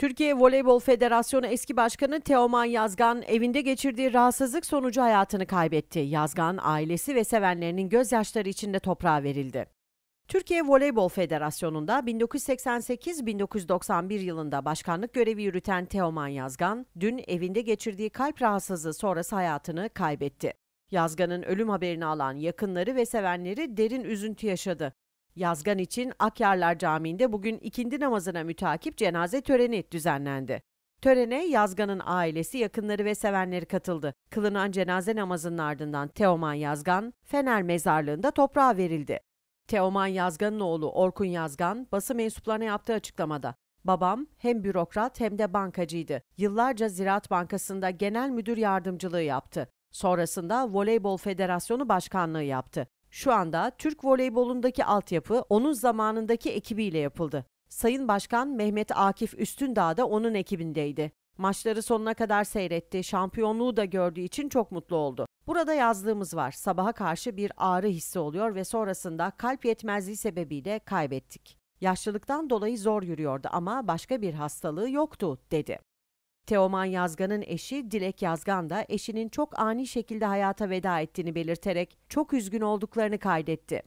Türkiye Voleybol Federasyonu eski başkanı Teoman Yazgan evinde geçirdiği rahatsızlık sonucu hayatını kaybetti. Yazgan ailesi ve sevenlerinin gözyaşları içinde toprağa verildi. Türkiye Voleybol Federasyonu'nda 1988-1991 yılında başkanlık görevi yürüten Teoman Yazgan, dün evinde geçirdiği kalp rahatsızlığı sonrası hayatını kaybetti. Yazgan'ın ölüm haberini alan yakınları ve sevenleri derin üzüntü yaşadı. Yazgan için Akyarlar Camii'nde bugün ikindi namazına mütakip cenaze töreni düzenlendi. Törene Yazgan'ın ailesi, yakınları ve sevenleri katıldı. Kılınan cenaze namazının ardından Teoman Yazgan, Fener Mezarlığı'nda toprağa verildi. Teoman Yazgan'ın oğlu Orkun Yazgan, basın mensuplarına yaptığı açıklamada, Babam hem bürokrat hem de bankacıydı. Yıllarca Ziraat Bankası'nda genel müdür yardımcılığı yaptı. Sonrasında Voleybol Federasyonu Başkanlığı yaptı. Şu anda Türk voleybolundaki altyapı onun zamanındaki ekibiyle yapıldı. Sayın Başkan Mehmet Akif Üstündağ da onun ekibindeydi. Maçları sonuna kadar seyretti, şampiyonluğu da gördüğü için çok mutlu oldu. Burada yazdığımız var. Sabaha karşı bir ağrı hissi oluyor ve sonrasında kalp yetmezliği sebebiyle kaybettik. Yaşlılıktan dolayı zor yürüyordu ama başka bir hastalığı yoktu dedi. Teoman Yazgan'ın eşi Dilek Yazgan da eşinin çok ani şekilde hayata veda ettiğini belirterek çok üzgün olduklarını kaydetti.